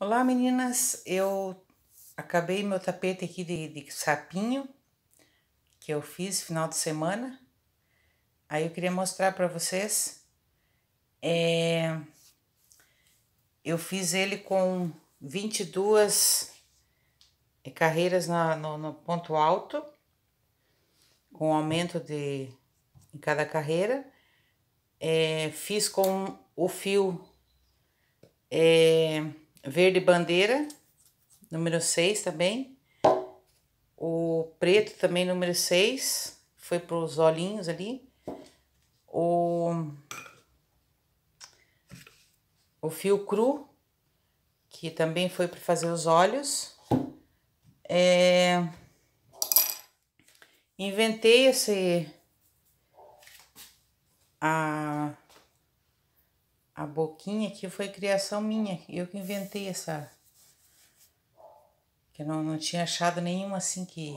Olá meninas, eu acabei meu tapete aqui de, de, sapinho que eu fiz final de semana. Aí eu queria mostrar para vocês. É, eu fiz ele com 22 é, carreiras na, no, no ponto alto, com aumento de em cada carreira. É, fiz com o fio. É, verde bandeira, número 6 também. O preto também, número 6, foi para os olhinhos ali. O, o fio cru, que também foi para fazer os olhos. É, inventei esse... A, a boquinha aqui foi criação minha, eu que inventei essa. Que eu não, não tinha achado nenhuma assim que.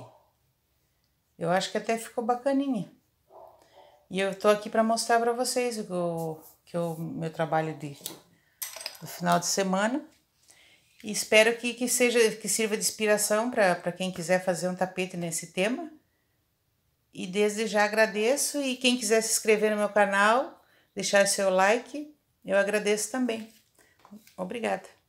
Eu acho que até ficou bacaninha. E eu tô aqui para mostrar para vocês o que o que meu trabalho de, do final de semana. E espero que, que, seja, que sirva de inspiração para quem quiser fazer um tapete nesse tema. E desde já agradeço. E quem quiser se inscrever no meu canal, deixar seu like eu agradeço também. Obrigada.